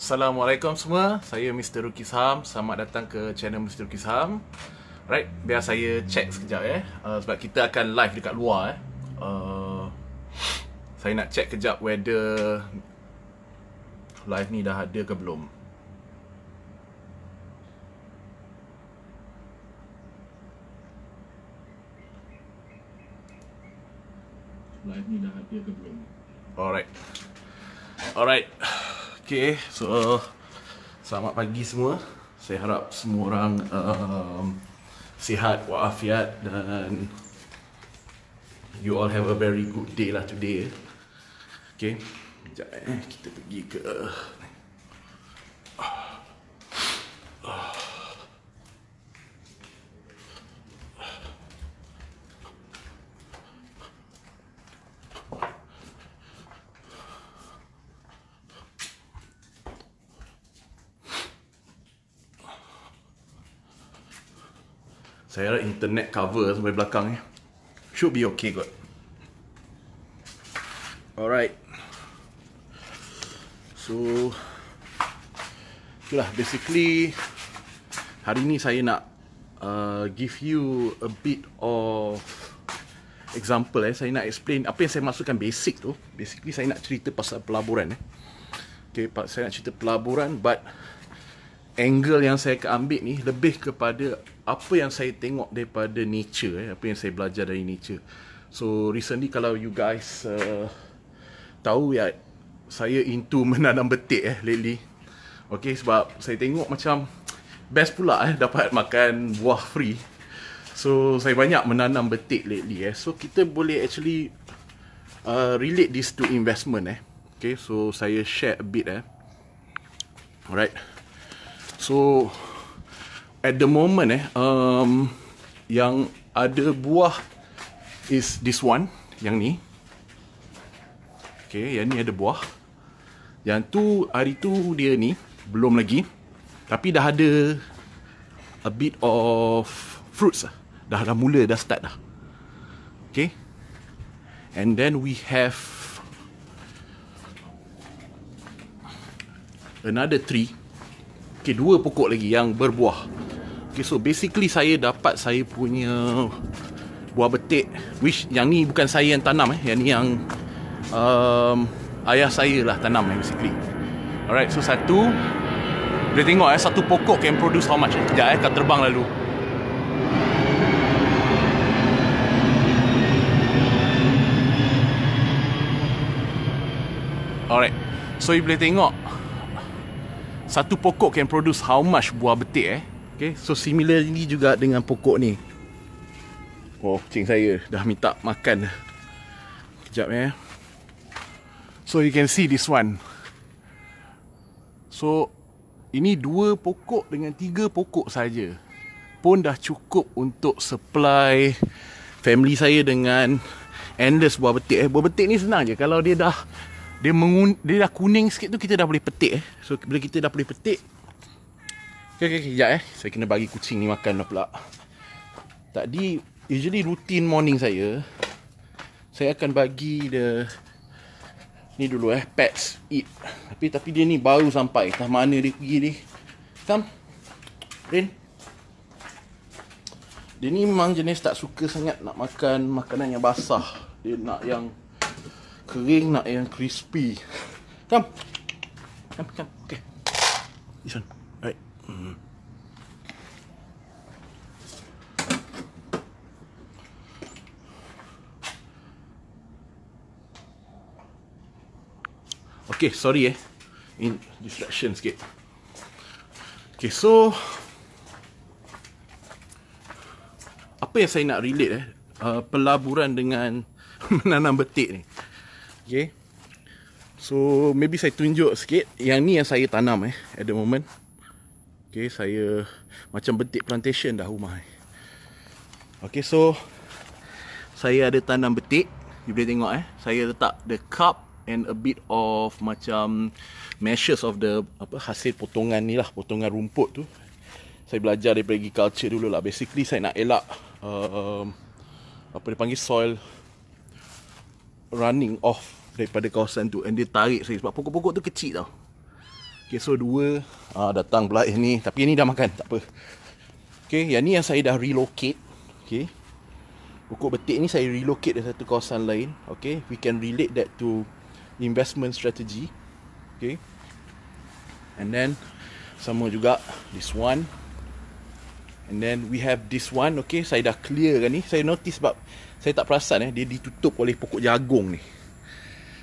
Assalamualaikum semua, saya Mr. Ruki Saham Selamat datang ke channel Mr. Ruki Saham Right, biar saya check sekejap eh uh, Sebab kita akan live dekat luar eh uh, Saya nak check kejap whether Live ni dah ada ke belum Live ni dah ada ke belum Alright Alright Okay, so selamat pagi semua. Saya harap semua orang um, sihat, wa'afiat dan you all have a very good day lah today. Okay, sekejap eh. Kita pergi ke... Saya harap internet cover lah sampai belakang ni. Should be okay kot. Alright. So, itulah basically hari ni saya nak uh, give you a bit of example eh. Saya nak explain apa yang saya maksudkan basic tu. Basically saya nak cerita pasal pelaburan eh. Okay, saya nak cerita pelaburan but angle yang saya akan ambil ni lebih kepada apa yang saya tengok daripada nature eh, apa yang saya belajar dari nature so recently kalau you guys uh, tahu ya saya into menanam betik eh lately okey sebab saya tengok macam best pula eh dapat makan buah free so saya banyak menanam betik lately eh so kita boleh actually uh, relate this to investment eh okey so saya share a bit eh alright so at the moment eh um, yang ada buah is this one yang ni Okay, yang ni ada buah yang tu hari tu dia ni belum lagi tapi dah ada a bit of fruits lah. dah dah mula dah start dah Okay. and then we have another tree Okay, dua pokok lagi yang berbuah. Okay, so basically saya dapat saya punya buah betik. Which, yang ni bukan saya yang tanam eh. Yang ni yang um, ayah saya lah tanam eh, basically. Alright, so satu. Boleh tengok eh, satu pokok can produce how much. Sekejap eh, kat terbang lalu. Alright, so you boleh tengok. Satu pokok can produce how much buah betik eh. Okay, so similar ini juga dengan pokok ni. Oh, kucing saya dah minta makan. Kejap ya. Eh. So you can see this one. So ini dua pokok dengan tiga pokok saja pun dah cukup untuk supply family saya dengan endless buah betik eh. Buah betik ni senang je kalau dia dah dia mengun, dia dah kuning sikit tu kita dah boleh petik eh. So bila kita dah boleh petik. Okey okey okay, eh. Saya kena bagi kucing ni makan dah pula. Tadi usually rutin morning saya saya akan bagi dia ni dulu eh pets eat. Tapi tapi dia ni baru sampai. Tak mana dia pergi ni. Sam. Rin. Dia ni memang jenis tak suka sangat nak makan makanan yang basah. Dia nak yang kering nak yang crispy. Kam. Kam, kam. Okey. This one. Alright. Mm-hmm. Okay, sorry eh. In distraction sikit. Okay, so apa yang saya nak relate eh uh, pelaburan dengan menanam betik ni. Okay. So, maybe saya tunjuk sikit. Yang ni yang saya tanam eh. At the moment. Okay, saya macam betik plantation dah rumah eh. Okay, so. Saya ada tanam betik. You boleh tengok eh. Saya letak the cup and a bit of macam meshes of the apa hasil potongan ni lah. Potongan rumput tu. Saya belajar daripada pergi culture dulu lah. Basically, saya nak elak uh, um, apa dia panggil soil running off daripada kawasan tu and dia tarik saya sebab pokok-pokok tu kecil tau. Okay, so dua uh, datang pula yang eh, ni. Tapi yang ni dah makan, takpe. apa. Okay, yang ni yang saya dah relocate. Okay. Pokok betik ni saya relocate dari satu kawasan lain. Okay, we can relate that to investment strategy. Okay. And then, sama juga this one. And then we have this one. Okay, saya dah clear kan ni. Saya notice sebab saya tak perasan eh. Dia ditutup oleh pokok jagung ni.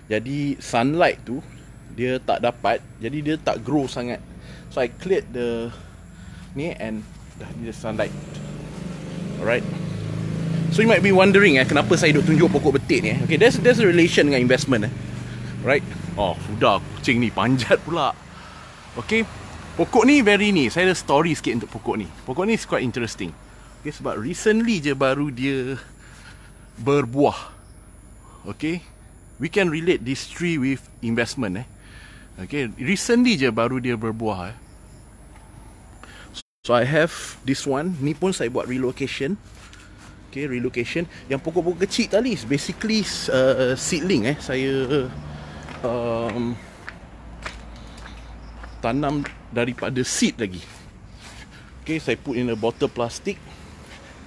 Jadi sunlight tu dia tak dapat jadi dia tak grow sangat. So I cleared the ni and dah ni the sunlight. Alright. So you might be wondering eh kenapa saya duk tunjuk pokok betik ni eh. Okay, there's there's a relation dengan investment eh. Right? Oh, sudah kucing ni panjat pula. Okay, pokok ni very ni. Saya ada story sikit untuk pokok ni. Pokok ni quite interesting. Okay, sebab recently je baru dia berbuah. Okay, we can relate this tree with investment eh. Okay, recently je baru dia berbuah eh. So I have this one, ni pun saya buat relocation. Okay, relocation. Yang pokok-pokok kecil tadi is basically uh, seedling eh. Saya um, tanam daripada seed lagi. Okay, saya put in a bottle plastic.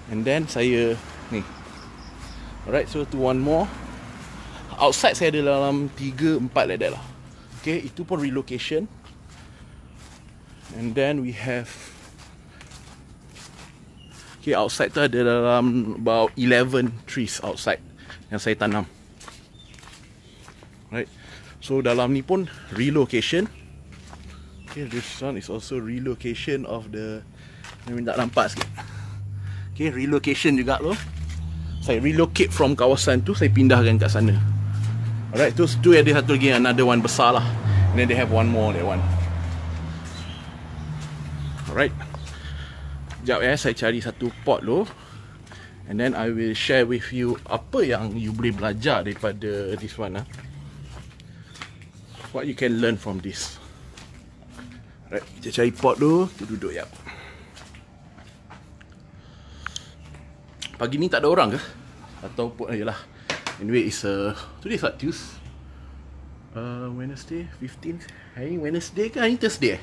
And then saya ni. Alright, so to one more. Outside saya ada dalam 3, 4 like that lah Okay, itu pun relocation And then we have Okay, outside tu ada dalam About 11 trees outside Yang saya tanam Right So dalam ni pun relocation Okay, this one is also relocation of the Let me tak nampak sikit Okay, relocation juga tu Saya relocate from kawasan tu Saya pindahkan kat sana Alright, tu, tu ada satu lagi Another one besar lah And then they have one more That one Alright Sekejap ya, eh, saya cari satu pot tu And then I will share with you Apa yang you boleh belajar Daripada this one lah What you can learn from this Alright, kita cari pot tu duduk ya Pagi ni tak ada orang ke? Atau pun eh, ayolah Anyway, it's uh, today's what, Tuesday? Uh, Wednesday, fifteenth. th Wednesday kan, Hari Thursday eh?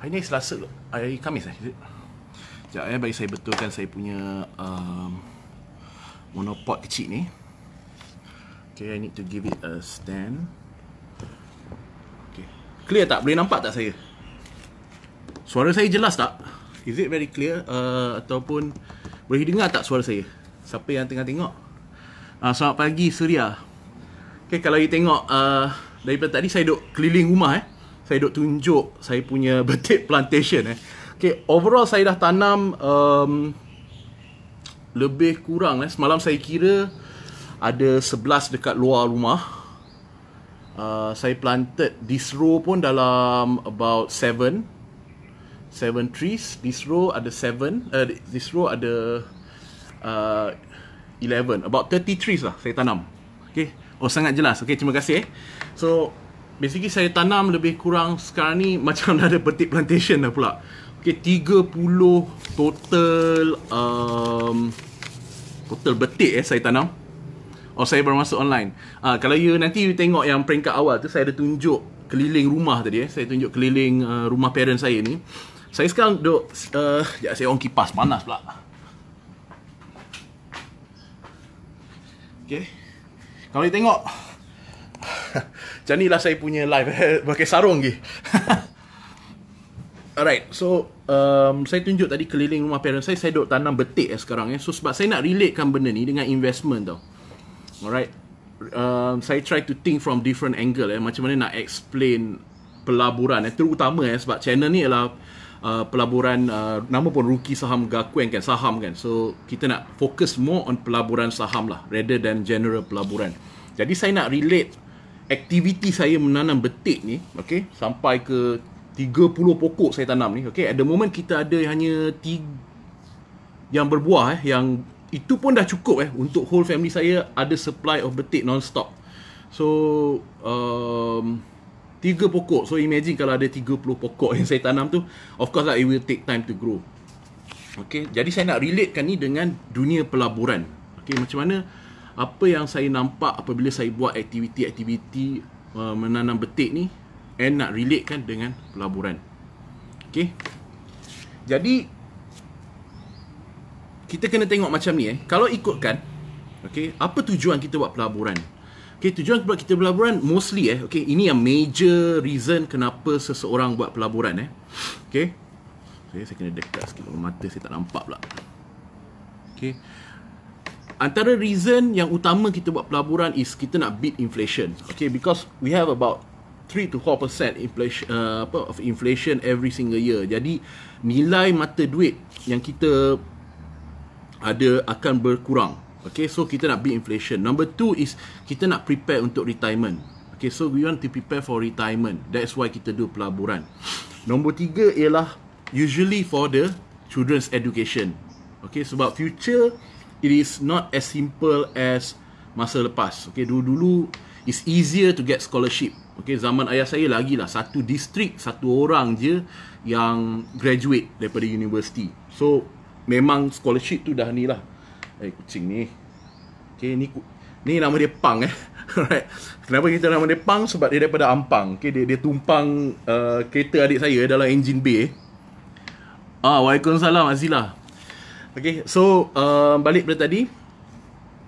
Hari ni Selasa, hari kami sah. Jadi, saya bagi saya betulkan saya punya um, monopod kecil ni. Okay, I need to give it a stand. Okay. Clear tak? Boleh nampak tak saya? Suara saya jelas tak? Is it very clear? Uh, ataupun boleh dengar tak suara saya? Siapa yang tengah tengok? Uh, selamat pagi Surya. Okay, kalau you tengok uh, daripada tadi saya duk keliling rumah eh. Saya duk tunjuk saya punya betik plantation eh. Okay, overall saya dah tanam um, lebih kurang eh. Semalam saya kira ada 11 dekat luar rumah. Uh, saya planted this row pun dalam about 7 seven trees this row ada seven. uh, this row ada 11 About 30 trees lah saya tanam Okay Oh sangat jelas Okay terima kasih eh. So Basically saya tanam lebih kurang sekarang ni Macam dah ada petik plantation dah pula Okay 30 total um, Total betik eh saya tanam Oh saya baru masuk online uh, Kalau you nanti you tengok yang peringkat awal tu Saya ada tunjuk keliling rumah tadi eh Saya tunjuk keliling uh, rumah parents saya ni Saya sekarang duduk uh, Sekejap saya on kipas panas pula Okay. Kalau boleh tengok. Macam inilah saya punya live. Eh, pakai sarung lagi. Alright. So, um, saya tunjuk tadi keliling rumah parents saya. Saya duduk tanam betik eh, sekarang. Eh. So, sebab saya nak relatekan benda ni dengan investment tau. Alright. Um, saya try to think from different angle. Eh. Macam mana nak explain pelaburan. Eh. Terutama eh, sebab channel ni adalah uh, pelaburan uh, nama pun rookie saham gakuen kan saham kan so kita nak fokus more on pelaburan saham lah rather than general pelaburan jadi saya nak relate aktiviti saya menanam betik ni okay, sampai ke 30 pokok saya tanam ni okay. at the moment kita ada hanya tiga, yang berbuah eh, yang itu pun dah cukup eh untuk whole family saya ada supply of betik non-stop so um, tiga pokok so imagine kalau ada 30 pokok yang saya tanam tu of course lah it will take time to grow Okay, jadi saya nak relatekan ni dengan dunia pelaburan Okay, macam mana apa yang saya nampak apabila saya buat aktiviti-aktiviti uh, menanam betik ni and nak relatekan dengan pelaburan Okay, jadi kita kena tengok macam ni eh kalau ikutkan Okay, apa tujuan kita buat pelaburan Okay, tujuan buat kita berlaburan mostly eh, okay, ini yang major reason kenapa seseorang buat pelaburan eh. Okay, saya, saya kena dekat sikit kalau mata saya tak nampak pula. Okay, antara reason yang utama kita buat pelaburan is kita nak beat inflation. Okay, because we have about 3 to 4% inflation uh, apa of inflation every single year. Jadi nilai mata duit yang kita ada akan berkurang. Okay, so kita nak beat inflation. Number two is kita nak prepare untuk retirement. Okay, so we want to prepare for retirement. That's why kita do pelaburan. Number tiga ialah usually for the children's education. Okay, sebab future it is not as simple as masa lepas. Okay, dulu-dulu it's easier to get scholarship. Okay, zaman ayah saya lagi lah satu district satu orang je yang graduate daripada university. So memang scholarship tu dah ni lah. Eh kucing ni Okay ni Ni nama dia Pang eh Alright Kenapa kita nama dia Pang Sebab dia daripada Ampang Okay dia, dia tumpang uh, Kereta adik saya Dalam engine bay eh. Ah, Waalaikumsalam Azila Okay so uh, Balik pada tadi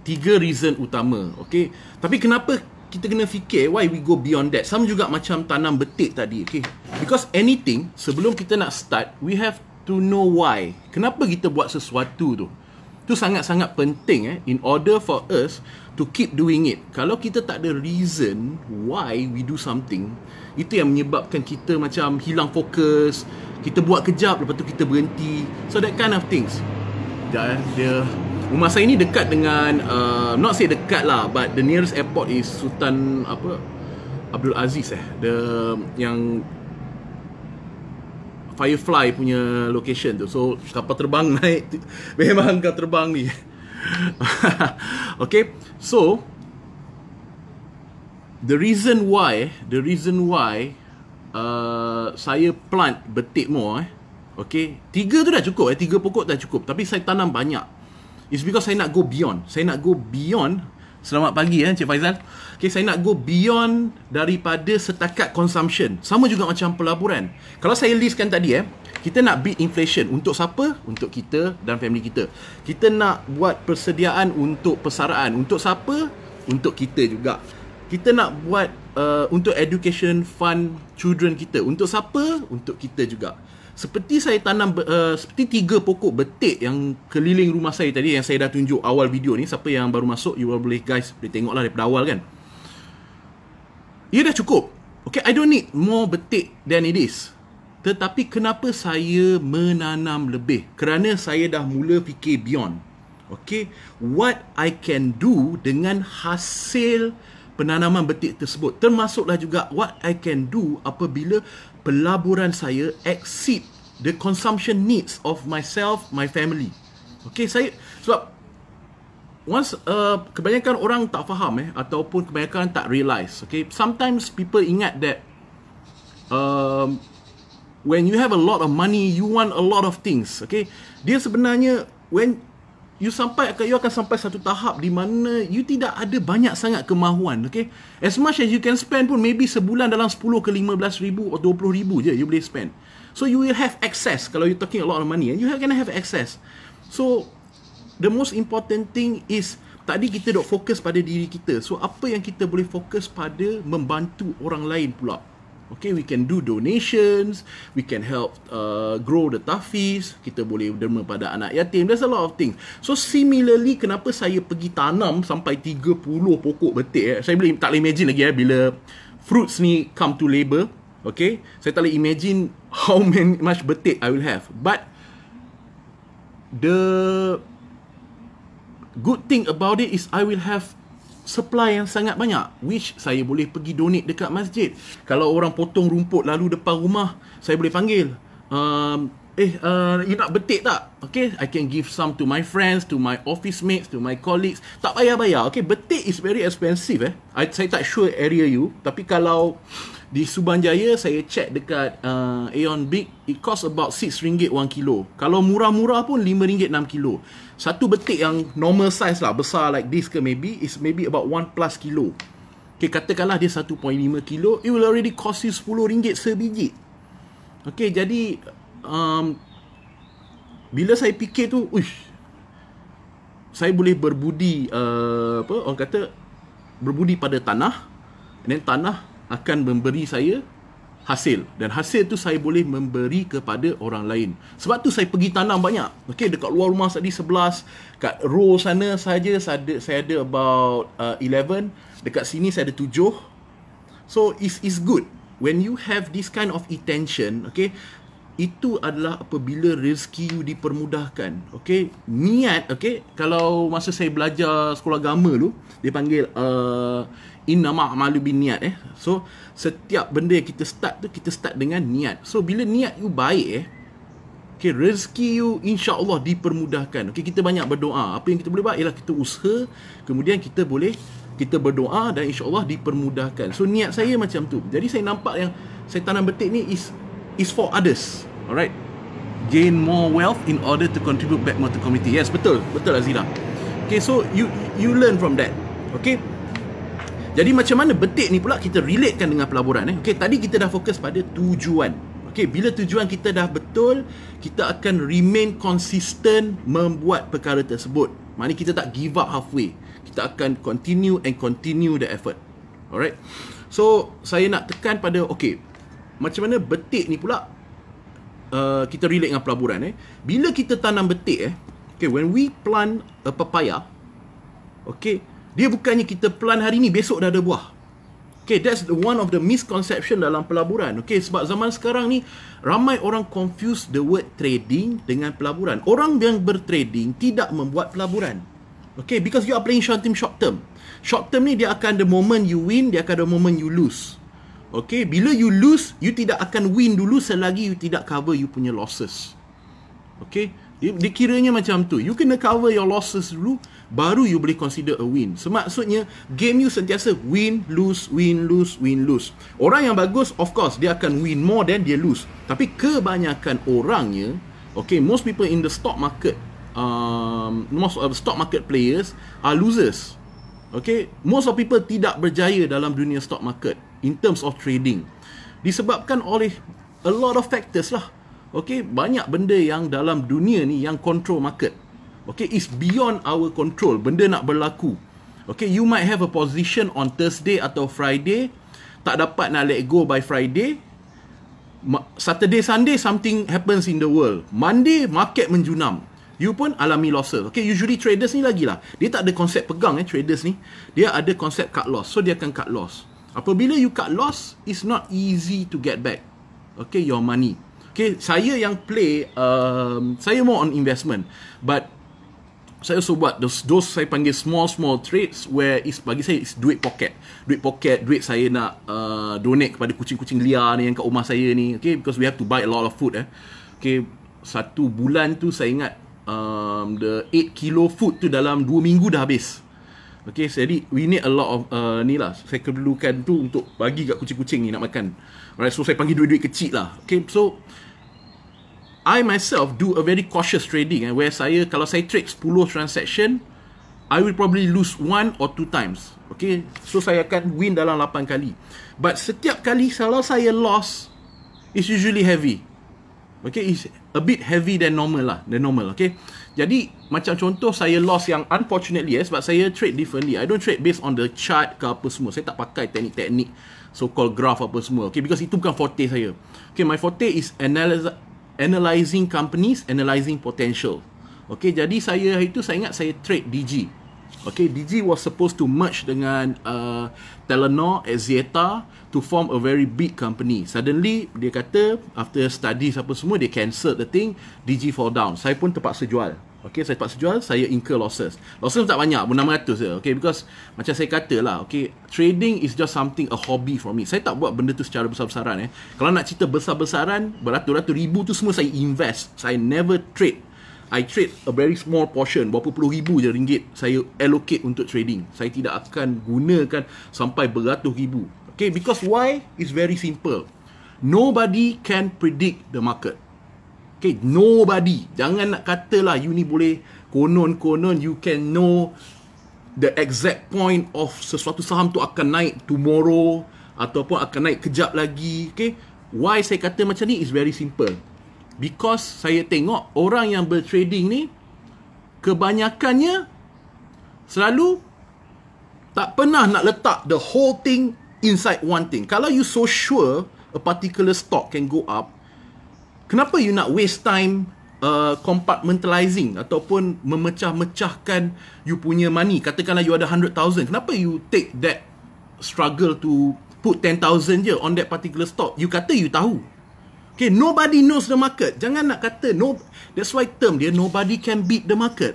Tiga reason utama Okay Tapi kenapa kita kena fikir why we go beyond that Sama juga macam tanam betik tadi okay? Because anything sebelum kita nak start We have to know why Kenapa kita buat sesuatu tu tu sangat-sangat penting eh in order for us to keep doing it kalau kita tak ada reason why we do something itu yang menyebabkan kita macam hilang fokus kita buat kejap lepas tu kita berhenti so that kind of things dan dia rumah saya ni dekat dengan uh, not say dekat lah but the nearest airport is Sultan apa Abdul Aziz eh the yang Firefly punya location tu So kapal terbang naik Memang kau terbang ni Okay So The reason why The reason why uh, Saya plant betik more eh, Okay Tiga tu dah cukup eh Tiga pokok dah cukup Tapi saya tanam banyak It's because saya nak go beyond Saya nak go beyond Selamat pagi eh Cik Faizal. Okay, saya nak go beyond daripada setakat consumption. Sama juga macam pelaburan. Kalau saya listkan tadi eh, kita nak beat inflation untuk siapa? Untuk kita dan family kita. Kita nak buat persediaan untuk persaraan. Untuk siapa? Untuk kita juga. Kita nak buat uh, untuk education fund children kita. Untuk siapa? Untuk kita juga seperti saya tanam uh, seperti tiga pokok betik yang keliling rumah saya tadi yang saya dah tunjuk awal video ni siapa yang baru masuk you all boleh guys boleh tengoklah daripada awal kan ia dah cukup okay i don't need more betik than it is tetapi kenapa saya menanam lebih kerana saya dah mula fikir beyond okay what i can do dengan hasil penanaman betik tersebut termasuklah juga what i can do apabila pelaburan saya exceed the consumption needs of myself, my family. Okay, saya sebab once uh, kebanyakan orang tak faham eh ataupun kebanyakan tak realize. Okay, sometimes people ingat that um, when you have a lot of money, you want a lot of things. Okay, dia sebenarnya when you sampai you akan sampai satu tahap di mana you tidak ada banyak sangat kemahuan okay as much as you can spend pun maybe sebulan dalam 10 ke 15 ribu atau 20 ribu je you boleh spend so you will have access kalau you talking a lot of money eh, you have gonna have access so the most important thing is tadi kita dok fokus pada diri kita so apa yang kita boleh fokus pada membantu orang lain pula Okay, we can do donations, we can help uh, grow the tafis, kita boleh derma pada anak yatim, there's a lot of things. So similarly, kenapa saya pergi tanam sampai 30 pokok betik, eh? saya boleh, tak boleh imagine lagi eh, bila fruits ni come to labor, okay, saya tak boleh imagine how many much betik I will have. But, the good thing about it is I will have supply yang sangat banyak which saya boleh pergi donate dekat masjid kalau orang potong rumput lalu depan rumah saya boleh panggil um, eh uh, you nak betik tak okay I can give some to my friends to my office mates to my colleagues tak payah bayar okay betik is very expensive eh I, saya tak sure area you tapi kalau di Subang Jaya saya check dekat uh, Aeon Big it cost about 6 ringgit 1 kilo kalau murah-murah pun 5 ringgit 6 kilo satu betik yang normal size lah Besar like this ke maybe Is maybe about 1 plus kilo Okay katakanlah dia 1.5 kilo It will already cost you 10 ringgit sebiji Okay jadi um, Bila saya fikir tu Uish Saya boleh berbudi uh, Apa orang kata Berbudi pada tanah And then tanah akan memberi saya hasil dan hasil tu saya boleh memberi kepada orang lain. Sebab tu saya pergi tanam banyak. okay dekat luar rumah tadi 11, kat row sana saja saya ada saya ada about uh, 11, dekat sini saya ada 7. So it's is good when you have this kind of intention okay Itu adalah apabila rezeki you dipermudahkan. Okey, niat okey. Kalau masa saya belajar sekolah agama tu, dia panggil uh, innama amalu bin niat eh. So setiap benda yang kita start tu kita start dengan niat. So bila niat you baik eh Okay, rezeki you insyaAllah dipermudahkan Okay, kita banyak berdoa Apa yang kita boleh buat ialah kita usaha Kemudian kita boleh Kita berdoa dan insyaAllah dipermudahkan So, niat saya macam tu Jadi, saya nampak yang Saya tanam betik ni is Is for others Alright Gain more wealth in order to contribute back more to community Yes, betul Betul Azila Okay, so you you learn from that Okay jadi macam mana betik ni pula kita relatekan dengan pelaburan eh? Okay, tadi kita dah fokus pada tujuan. Okay, bila tujuan kita dah betul, kita akan remain consistent membuat perkara tersebut. Maknanya kita tak give up halfway. Kita akan continue and continue the effort. Alright? So, saya nak tekan pada, okay, macam mana betik ni pula uh, kita relate dengan pelaburan eh? Bila kita tanam betik eh, okay, when we plant a papaya, okay, dia bukannya kita plan hari ni besok dah ada buah. Okay, that's the one of the misconception dalam pelaburan. Okay, sebab zaman sekarang ni ramai orang confuse the word trading dengan pelaburan. Orang yang bertrading tidak membuat pelaburan. Okay, because you are playing short term, short term. Short term ni dia akan the moment you win, dia akan the moment you lose. Okay, bila you lose, you tidak akan win dulu selagi you tidak cover you punya losses. Okay, dikiranya macam tu. You kena cover your losses dulu baru you boleh consider a win. Maksudnya game you sentiasa win, lose, win, lose, win, lose. Orang yang bagus of course dia akan win more than dia lose. Tapi kebanyakan orangnya, okay, most people in the stock market um most of stock market players are losers. Okay, most of people tidak berjaya dalam dunia stock market in terms of trading. Disebabkan oleh a lot of factors lah. Okay, banyak benda yang dalam dunia ni yang control market. Okay, it's beyond our control. Benda nak berlaku. Okay, you might have a position on Thursday atau Friday. Tak dapat nak let go by Friday. Saturday, Sunday, something happens in the world. Monday, market menjunam. You pun alami losses. Okay, usually traders ni lagi lah. Dia tak ada konsep pegang eh, traders ni. Dia ada konsep cut loss. So, dia akan cut loss. Apabila you cut loss, it's not easy to get back. Okay, your money. Okay, saya yang play, um, saya more on investment. But, saya so buat those, those saya panggil small small trades where is bagi saya is duit poket, duit poket, duit saya nak uh, donate kepada kucing-kucing liar ni yang kat rumah saya ni okay because we have to buy a lot of food eh okay satu bulan tu saya ingat um, the 8 kilo food tu dalam 2 minggu dah habis okay so, jadi we need a lot of uh, ni lah saya perlukan tu untuk bagi kat kucing-kucing ni nak makan alright so saya panggil duit-duit kecil lah okay so I myself do a very cautious trading and eh, where saya kalau saya trade 10 transaction I will probably lose one or two times. Okay, so saya akan win dalam 8 kali. But setiap kali kalau saya loss, it's usually heavy. Okay, it's a bit heavy than normal lah, than normal. Okay, jadi macam contoh saya loss yang unfortunately yes, but saya trade differently. I don't trade based on the chart ke apa semua. Saya tak pakai teknik-teknik so-called graph apa semua. Okay, because itu bukan forte saya. Okay, my forte is analysis, analyzing companies, analyzing potential. Okay, jadi saya hari itu saya ingat saya trade DG. Okay, DG was supposed to merge dengan uh, Telenor, Azieta to form a very big company. Suddenly, dia kata after study apa semua, they cancel the thing, DG fall down. Saya pun terpaksa jual. Okay, saya tak sejual, saya incur losses. Losses tak banyak, 600 je. Okay, because macam saya kata lah, okay, trading is just something, a hobby for me. Saya tak buat benda tu secara besar-besaran eh. Kalau nak cerita besar-besaran, beratus-ratus ribu tu semua saya invest. Saya never trade. I trade a very small portion, berapa puluh ribu je ringgit saya allocate untuk trading. Saya tidak akan gunakan sampai beratus ribu. Okay, because why? It's very simple. Nobody can predict the market. Okay, nobody. Jangan nak katalah you ni boleh konon-konon you can know the exact point of sesuatu saham tu akan naik tomorrow ataupun akan naik kejap lagi. Okay, why saya kata macam ni is very simple. Because saya tengok orang yang bertrading ni kebanyakannya selalu tak pernah nak letak the whole thing inside one thing. Kalau you so sure a particular stock can go up, kenapa you nak waste time uh, compartmentalizing ataupun memecah-mecahkan you punya money katakanlah you ada 100,000 kenapa you take that struggle to put 10,000 je on that particular stock you kata you tahu okay nobody knows the market jangan nak kata no that's why term dia nobody can beat the market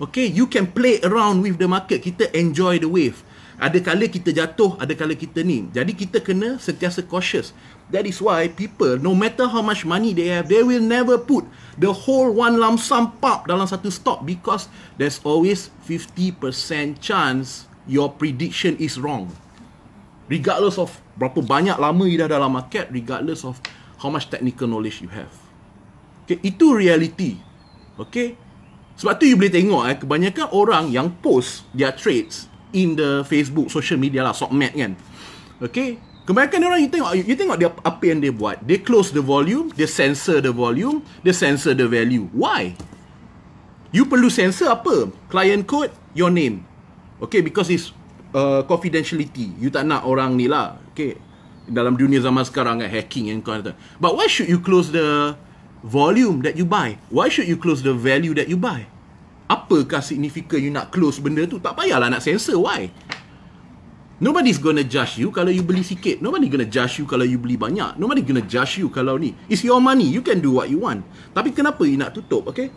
okay you can play around with the market kita enjoy the wave ada kala kita jatuh ada kala kita ni jadi kita kena sentiasa cautious That is why people, no matter how much money they have, they will never put the whole one lump sum pop dalam satu stock because there's always 50% chance your prediction is wrong. Regardless of berapa banyak lama you dah dalam market, regardless of how much technical knowledge you have. Okay, itu reality. Okay? Sebab tu you boleh tengok eh, kebanyakan orang yang post their trades in the Facebook, social media lah, sokmat kan. Okay? Kebanyakan dia orang, you tengok, you tengok dia, apa yang dia buat. Dia close the volume, dia censor the volume, dia censor the value. Why? You perlu censor apa? Client code, your name. Okay, because it's uh, confidentiality. You tak nak orang ni lah. Okay. Dalam dunia zaman sekarang, kan, hacking and kind of But why should you close the volume that you buy? Why should you close the value that you buy? Apakah signifikan you nak close benda tu? Tak payahlah nak sensor. Why? Nobody's gonna judge you kalau you beli sikit. Nobody gonna judge you kalau you beli banyak. Nobody gonna judge you kalau ni. It's your money. You can do what you want. Tapi kenapa you nak tutup, okay?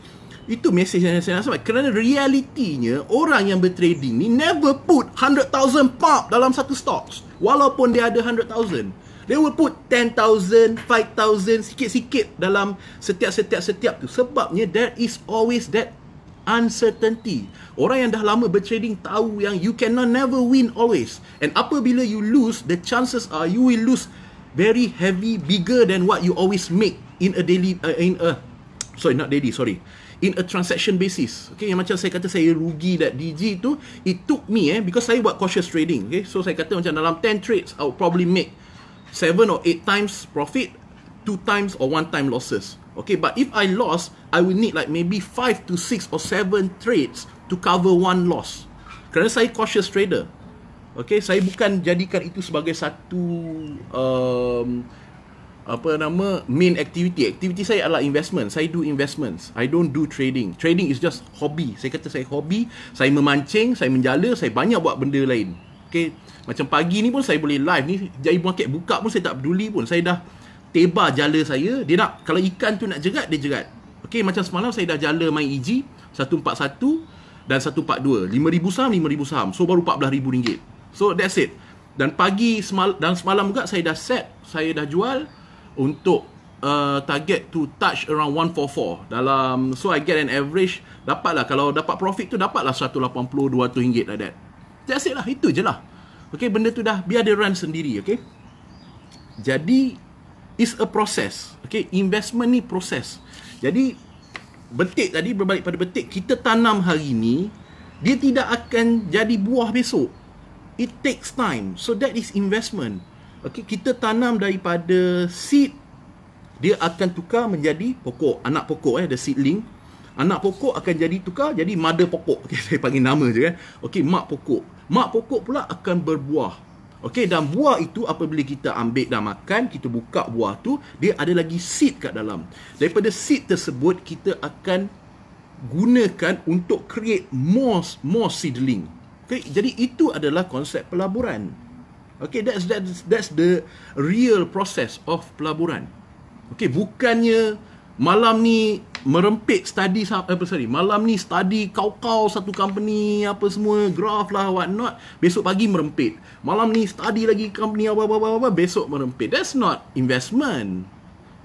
Itu mesej yang saya nak sampai. Kerana realitinya, orang yang bertrading ni never put 100,000 pop dalam satu stocks. Walaupun dia ada 100,000. They will put 10,000, 5,000, sikit-sikit dalam setiap-setiap-setiap tu. Sebabnya, there is always that uncertainty. Orang yang dah lama bertrading tahu yang you cannot never win always. And apabila you lose, the chances are you will lose very heavy, bigger than what you always make in a daily, uh, in a, sorry, not daily, sorry. In a transaction basis. Okay, yang macam saya kata saya rugi that DG tu, it took me eh, because saya buat cautious trading. Okay, so saya kata macam dalam 10 trades, I'll probably make 7 or 8 times profit, 2 times or 1 time losses. Okay, but if I lost, I will need like maybe five to six or seven trades to cover one loss. Kerana saya cautious trader. Okay, saya bukan jadikan itu sebagai satu um, apa nama main activity. Activity saya adalah investment. Saya do investments. I don't do trading. Trading is just hobby. Saya kata saya hobby, saya memancing, saya menjala, saya banyak buat benda lain. Okay, macam pagi ni pun saya boleh live ni. Jadi market buka pun saya tak peduli pun. Saya dah tebar jala saya dia nak kalau ikan tu nak jerat dia jerat okay macam semalam saya dah jala main EG 141 dan 142 5000 saham 5000 saham so baru 14000 ringgit so that's it dan pagi semal dan semalam juga saya dah set saya dah jual untuk uh, target to touch around 144 dalam so I get an average dapatlah kalau dapat profit tu dapatlah 180 200 ringgit like that that's it lah itu je lah Okay, benda tu dah biar dia run sendiri, okay? Jadi, is a process. Okay, investment ni proses. Jadi betik tadi berbalik pada betik kita tanam hari ni dia tidak akan jadi buah besok. It takes time. So that is investment. Okay, kita tanam daripada seed dia akan tukar menjadi pokok anak pokok eh the seedling anak pokok akan jadi tukar jadi mother pokok okay, saya panggil nama je kan eh. okey mak pokok mak pokok pula akan berbuah Okey dan buah itu apabila kita ambil dan makan, kita buka buah tu, dia ada lagi seed kat dalam. Daripada seed tersebut kita akan gunakan untuk create more more seedling. Okey, jadi itu adalah konsep pelaburan. Okey, that's that's that's the real process of pelaburan. Okey, bukannya malam ni merempit study eh, apa sorry malam ni study kau-kau satu company apa semua graph lah what not besok pagi merempit malam ni study lagi company apa apa apa, apa besok merempit that's not investment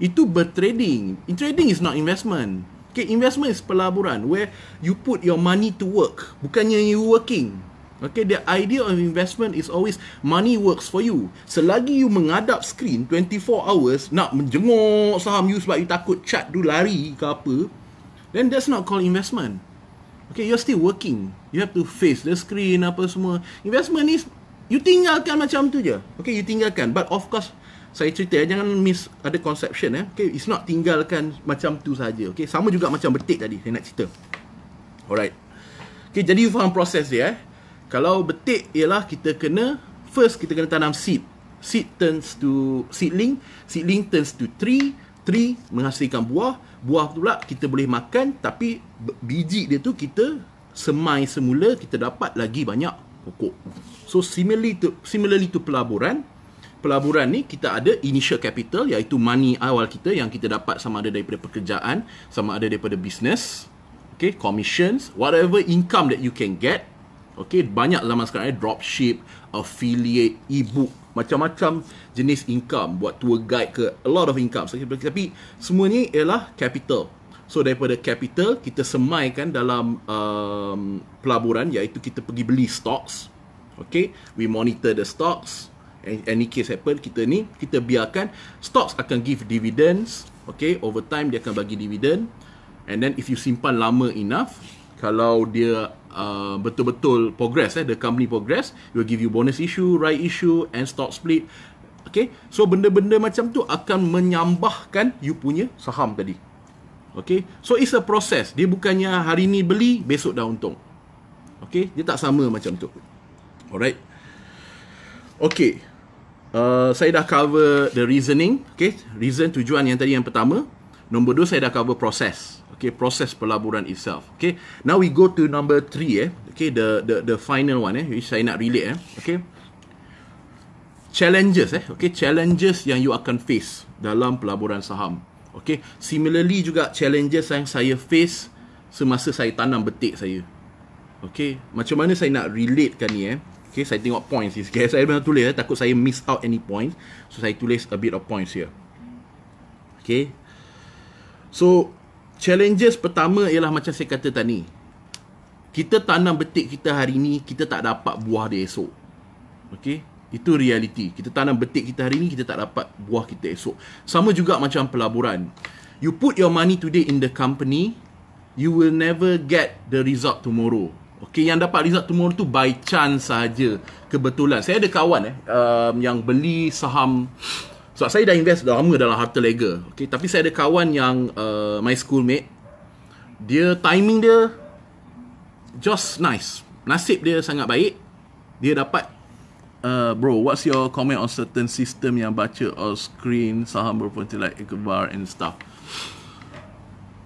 itu bertrading trading is not investment okay investment is pelaburan where you put your money to work bukannya you working Okay, the idea of investment is always money works for you. Selagi you mengadap screen 24 hours nak menjenguk saham you sebab you takut chat tu lari ke apa, then that's not called investment. Okay, you're still working. You have to face the screen apa semua. Investment is you tinggalkan macam tu je. Okay, you tinggalkan. But of course, saya cerita eh, jangan miss ada conception eh. Okay, it's not tinggalkan macam tu saja. Okay, sama juga macam betik tadi saya nak cerita. Alright. Okay, jadi you faham proses dia eh kalau betik ialah kita kena first kita kena tanam seed seed turns to seedling seedling turns to tree tree menghasilkan buah buah tu pula kita boleh makan tapi biji dia tu kita semai semula kita dapat lagi banyak pokok so similarly to similarly to pelaburan pelaburan ni kita ada initial capital iaitu money awal kita yang kita dapat sama ada daripada pekerjaan sama ada daripada business okay commissions whatever income that you can get Okay, banyak zaman sekarang ni dropship, affiliate, e-book, macam-macam jenis income buat tour guide ke a lot of income. So, tapi semua ni ialah capital. So daripada capital kita semaikan dalam um, pelaburan iaitu kita pergi beli stocks. Okay, we monitor the stocks. Any case happen kita ni kita biarkan stocks akan give dividends. Okay, over time dia akan bagi dividend. And then if you simpan lama enough, kalau dia uh, betul-betul progress eh the company progress will give you bonus issue right issue and stock split okay so benda-benda macam tu akan menyambahkan you punya saham tadi okay so it's a process dia bukannya hari ni beli besok dah untung okay dia tak sama macam tu alright okay Uh, saya dah cover the reasoning okay? Reason tujuan yang tadi yang pertama Nombor dua saya dah cover proses okay proses pelaburan itself okay now we go to number three eh okay the the the final one eh which saya nak relate eh okay challenges eh okay challenges yang you akan face dalam pelaburan saham okay similarly juga challenges yang saya face semasa saya tanam betik saya okay macam mana saya nak relate kan ni eh Okay, saya tengok points ni sikit. Saya memang tulis, eh. takut saya miss out any points. So, saya tulis a bit of points here. Okay. So, challenges pertama ialah macam saya kata tadi kita tanam betik kita hari ni kita tak dapat buah dia esok okay? itu realiti kita tanam betik kita hari ni kita tak dapat buah kita esok sama juga macam pelaburan you put your money today in the company you will never get the result tomorrow Okay? yang dapat result tomorrow tu by chance saja kebetulan saya ada kawan eh um, yang beli saham sebab so, saya dah invest dah lama dalam harta lega. Okay, tapi saya ada kawan yang uh, my schoolmate. Dia timing dia just nice. Nasib dia sangat baik. Dia dapat uh, bro, what's your comment on certain system yang baca on screen saham berpunti like Ikebar and stuff.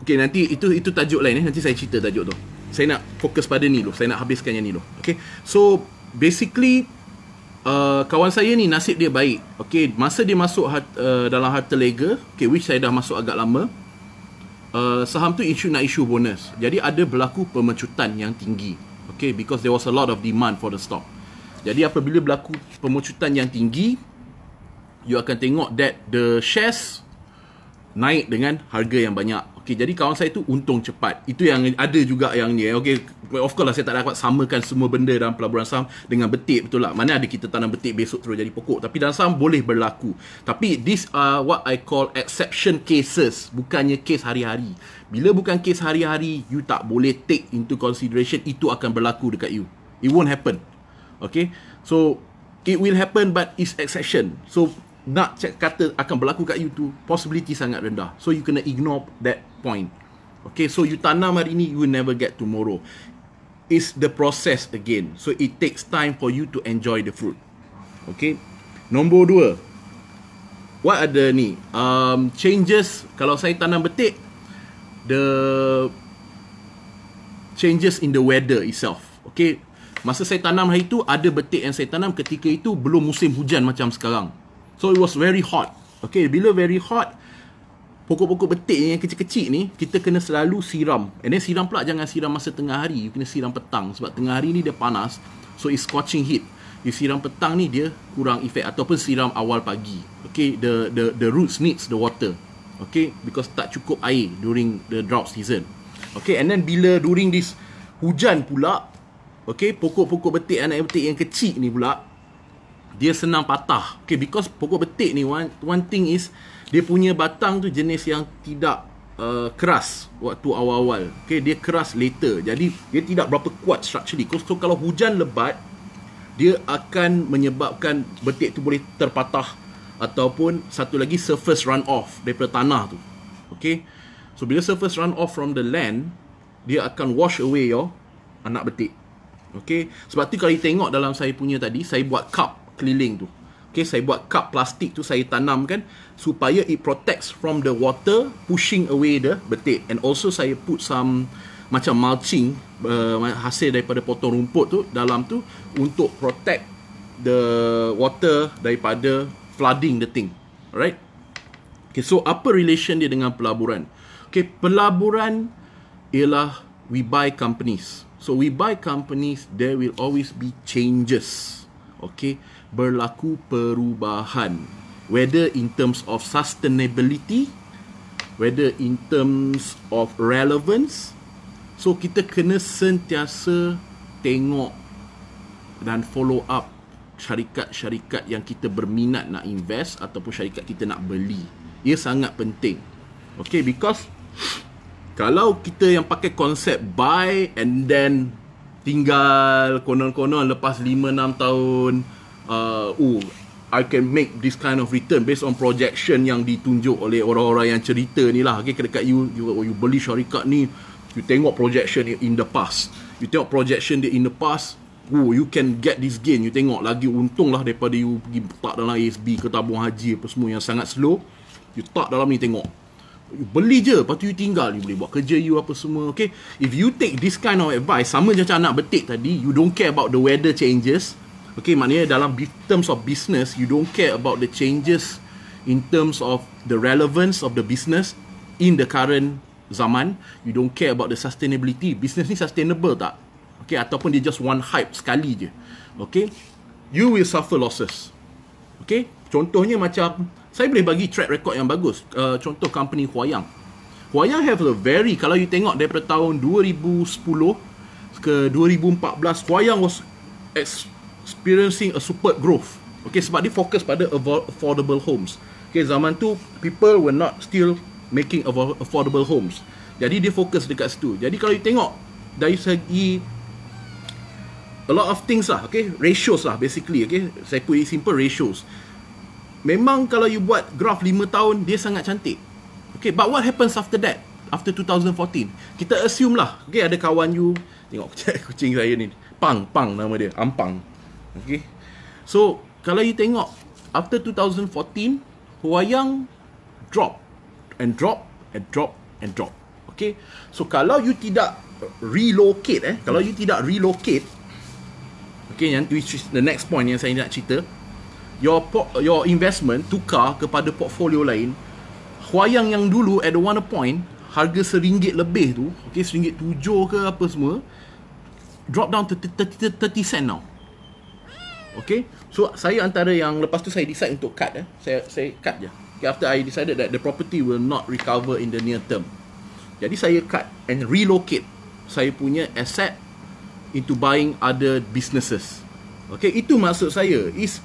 Okay, nanti itu itu tajuk lain eh. Nanti saya cerita tajuk tu. Saya nak fokus pada ni dulu. Saya nak habiskan yang ni dulu. Okay. So, basically, Uh, kawan saya ni nasib dia baik. Okey, masa dia masuk uh, dalam harta lega, okey which saya dah masuk agak lama. Uh, saham tu isu nak isu bonus. Jadi ada berlaku pemecutan yang tinggi. Okey, because there was a lot of demand for the stock. Jadi apabila berlaku pemecutan yang tinggi, you akan tengok that the shares naik dengan harga yang banyak. Okay, jadi kawan saya tu untung cepat. Itu yang ada juga yang ni. Eh. Okay, of course lah saya tak dapat samakan semua benda dalam pelaburan saham dengan betik betul lah. Mana ada kita tanam betik besok terus jadi pokok. Tapi dalam saham boleh berlaku. Tapi this are what I call exception cases. Bukannya case hari-hari. Bila bukan case hari-hari, you tak boleh take into consideration itu akan berlaku dekat you. It won't happen. Okay? So, it will happen but it's exception. So, nak kata akan berlaku kat you tu possibility sangat rendah so you kena ignore that point okay so you tanam hari ni you will never get tomorrow is the process again so it takes time for you to enjoy the fruit okay nombor dua what ada ni um, changes kalau saya tanam betik the changes in the weather itself okay masa saya tanam hari tu ada betik yang saya tanam ketika itu belum musim hujan macam sekarang So it was very hot. Okay, bila very hot, pokok-pokok betik yang kecil-kecil ni, kita kena selalu siram. And then siram pula jangan siram masa tengah hari. You kena siram petang. Sebab tengah hari ni dia panas. So it's scorching heat. You siram petang ni dia kurang efek. Ataupun siram awal pagi. Okay, the the the roots needs the water. Okay, because tak cukup air during the drought season. Okay, and then bila during this hujan pula, okay, pokok-pokok betik anak betik yang kecil ni pula, dia senang patah. Okay, because pokok betik ni one one thing is dia punya batang tu jenis yang tidak uh, keras waktu awal-awal. Okay, dia keras later. Jadi dia tidak berapa kuat structure So, so kalau hujan lebat dia akan menyebabkan betik tu boleh terpatah ataupun satu lagi surface run off daripada tanah tu. Okay, so bila surface run off from the land dia akan wash away your anak betik. Okay, sebab tu kalau tengok dalam saya punya tadi saya buat cup keliling tu. Okay, saya buat cup plastik tu saya tanam kan supaya it protects from the water pushing away the betik and also saya put some macam mulching uh, hasil daripada potong rumput tu dalam tu untuk protect the water daripada flooding the thing. Alright? Okay, so apa relation dia dengan pelaburan? Okay, pelaburan ialah we buy companies. So we buy companies, there will always be changes. Okay? berlaku perubahan whether in terms of sustainability whether in terms of relevance so kita kena sentiasa tengok dan follow up syarikat-syarikat yang kita berminat nak invest ataupun syarikat kita nak beli ia sangat penting okay because kalau kita yang pakai konsep buy and then tinggal konon-konon lepas 5 6 tahun uh, oh, I can make this kind of return based on projection yang ditunjuk oleh orang-orang yang cerita ni lah. Okay, dekat you, you, oh, you beli syarikat ni, you tengok projection in the past. You tengok projection dia in the past, Oh, you can get this gain You tengok lagi untung lah Daripada you pergi Tak dalam ASB Ke tabung haji Apa semua yang sangat slow You tak dalam ni tengok You beli je Lepas tu you tinggal You boleh buat kerja you Apa semua Okay If you take this kind of advice Sama macam anak betik tadi You don't care about the weather changes Okay, maknanya dalam terms of business, you don't care about the changes in terms of the relevance of the business in the current zaman. You don't care about the sustainability. Business ni sustainable tak? Okay, ataupun dia just one hype sekali je. Okay, you will suffer losses. Okay, contohnya macam, saya boleh bagi track record yang bagus. Uh, contoh company Huayang. Huayang have a very, kalau you tengok daripada tahun 2010 ke 2014, Huayang was extremely experiencing a superb growth. Okay, sebab dia fokus pada affordable homes. Okay, zaman tu people were not still making affordable homes. Jadi dia fokus dekat situ. Jadi kalau you tengok dari segi a lot of things lah, okay, ratios lah basically, okay. Saya put it simple ratios. Memang kalau you buat graf 5 tahun dia sangat cantik. Okay, but what happens after that? After 2014 Kita assume lah Okay ada kawan you Tengok kucing saya ni Pang Pang nama dia Ampang Okay. So, kalau you tengok, after 2014, huayang drop and drop and drop and drop. Okay. So, kalau you tidak relocate, eh, kalau you tidak relocate, okay, yang, which is the next point yang saya nak cerita, your your investment tukar kepada portfolio lain, huayang yang dulu at one point, harga seringgit lebih tu, okay, seringgit tujuh ke apa semua, drop down to 30, 30 cent now. Okay So saya antara yang Lepas tu saya decide untuk cut eh. saya, saya cut je okay, After I decided that The property will not recover In the near term Jadi saya cut And relocate Saya punya asset Into buying other businesses Okay Itu maksud saya Is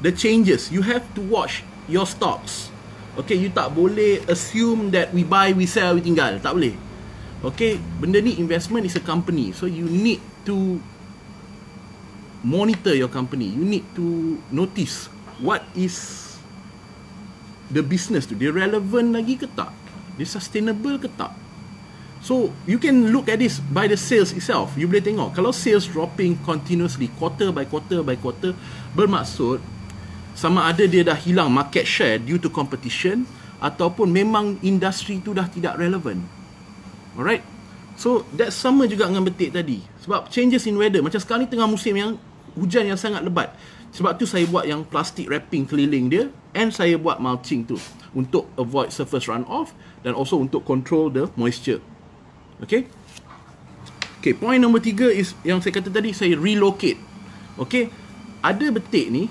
The changes You have to watch Your stocks Okay You tak boleh assume That we buy We sell We tinggal Tak boleh Okay Benda ni investment is a company So you need to monitor your company. You need to notice what is the business tu. Dia relevant lagi ke tak? Dia sustainable ke tak? So, you can look at this by the sales itself. You boleh tengok. Kalau sales dropping continuously, quarter by quarter by quarter, bermaksud sama ada dia dah hilang market share due to competition ataupun memang industri tu dah tidak relevant. Alright? So, that sama juga dengan betik tadi. Sebab changes in weather. Macam sekarang ni tengah musim yang hujan yang sangat lebat. Sebab tu saya buat yang plastik wrapping keliling dia and saya buat mulching tu untuk avoid surface run off dan also untuk control the moisture. Okay? Okay, point nombor tiga is yang saya kata tadi, saya relocate. Okay? Ada betik ni,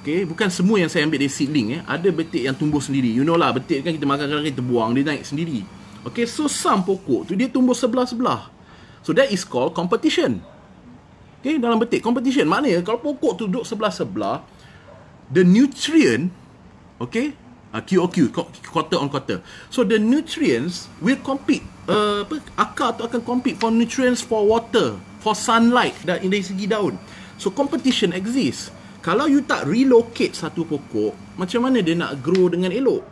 okay, bukan semua yang saya ambil dari seedling. Eh. Ada betik yang tumbuh sendiri. You know lah, betik kan kita makan kadang kita buang, dia naik sendiri. Okay, so some pokok tu dia tumbuh sebelah-sebelah. So that is called competition. Okay, dalam betik competition maknanya kalau pokok tu duduk sebelah-sebelah the nutrient okay uh, ah, QOQ quarter on quarter so the nutrients will compete uh, apa akar tu akan compete for nutrients for water for sunlight dan dari segi daun so competition exists kalau you tak relocate satu pokok macam mana dia nak grow dengan elok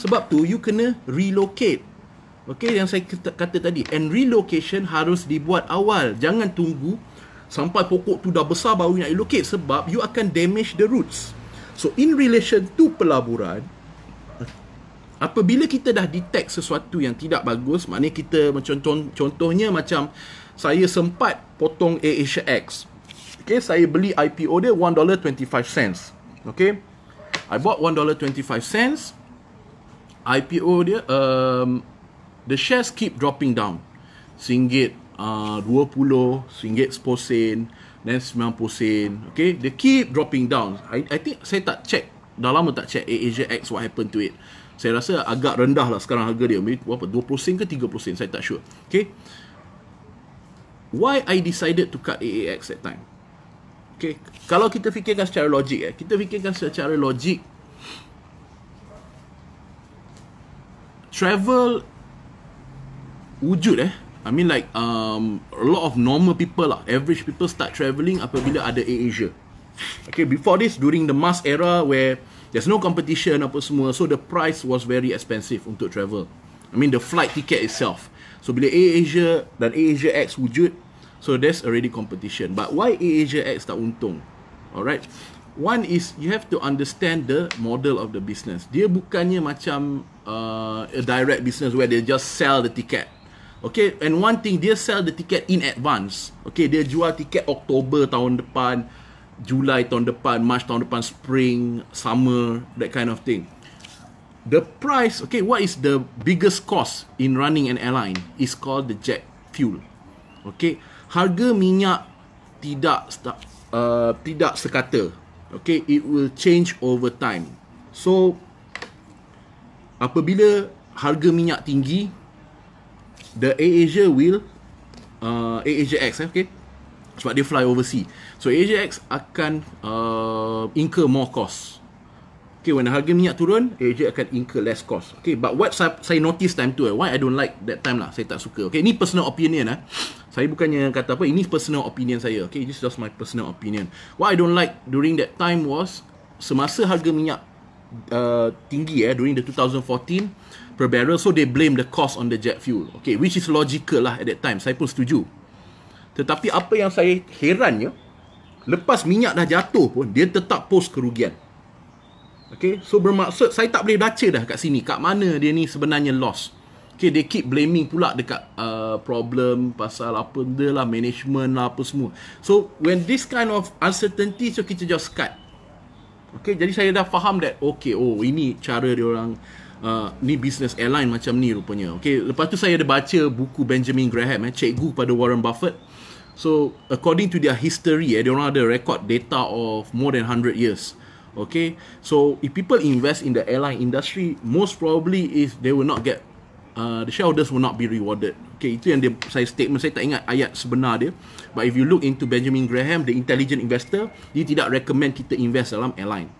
sebab tu you kena relocate Okay, yang saya kata tadi And relocation harus dibuat awal Jangan tunggu sampai pokok tu dah besar baru nak relocate sebab you akan damage the roots. So in relation to pelaburan apabila kita dah detect sesuatu yang tidak bagus, maknanya kita contoh contohnya macam saya sempat potong AHX. Okay, saya beli IPO dia $1.25. Okay. I bought $1.25. IPO dia, um, the shares keep dropping down. Singgit, Ah, uh, 20 ringgit 10 sen then 90 sen okay they keep dropping down I, I think saya tak check dah lama tak check AirAsia X what happened to it saya rasa agak rendah lah sekarang harga dia Maybe, apa, 20 sen ke 30 sen saya tak sure okay why I decided to cut AAX at time okay kalau kita fikirkan secara logik eh, kita fikirkan secara logik travel wujud eh I mean like um, a lot of normal people lah, average people start travelling apabila ada Air Asia. Okay, before this, during the mass era where there's no competition apa semua, so the price was very expensive untuk travel. I mean the flight ticket itself. So bila Air Asia dan Air Asia X wujud, so there's already competition. But why Air Asia X tak untung? Alright, one is you have to understand the model of the business. Dia bukannya macam uh, a direct business where they just sell the ticket. Okay, and one thing, dia sell the ticket in advance. Okay, dia jual tiket Oktober tahun depan, Julai tahun depan, March tahun depan, Spring, Summer, that kind of thing. The price, okay, what is the biggest cost in running an airline? It's called the jet fuel. Okay, harga minyak tidak uh, tidak sekata. Okay, it will change over time. So, apabila harga minyak tinggi, the AirAsia will uh, AirAsia X eh, okay sebab dia fly overseas so AirAsia X akan uh, incur more cost okay when harga minyak turun AirAsia akan incur less cost okay but what saya notice time tu eh, why I don't like that time lah saya tak suka okay ini personal opinion eh. saya bukannya kata apa ini personal opinion saya okay this is just my personal opinion what I don't like during that time was semasa harga minyak uh, tinggi eh during the 2014 per barrel so they blame the cost on the jet fuel okay which is logical lah at that time saya pun setuju tetapi apa yang saya herannya lepas minyak dah jatuh pun dia tetap post kerugian okay so bermaksud saya tak boleh baca dah kat sini kat mana dia ni sebenarnya loss okay they keep blaming pula dekat uh, problem pasal apa benda lah management lah apa semua so when this kind of uncertainty so kita just cut okay jadi saya dah faham that okay oh ini cara dia orang Ah, ni business airline macam ni rupanya. Okay, lepas tu saya ada baca buku Benjamin Graham, eh, cikgu pada Warren Buffett. So, according to their history, eh, diorang ada record data of more than 100 years. Okay, so if people invest in the airline industry, most probably is they will not get, uh, the shareholders will not be rewarded. Okay, itu yang dia, saya statement, saya tak ingat ayat sebenar dia. But if you look into Benjamin Graham, the intelligent investor, dia tidak recommend kita invest dalam airline.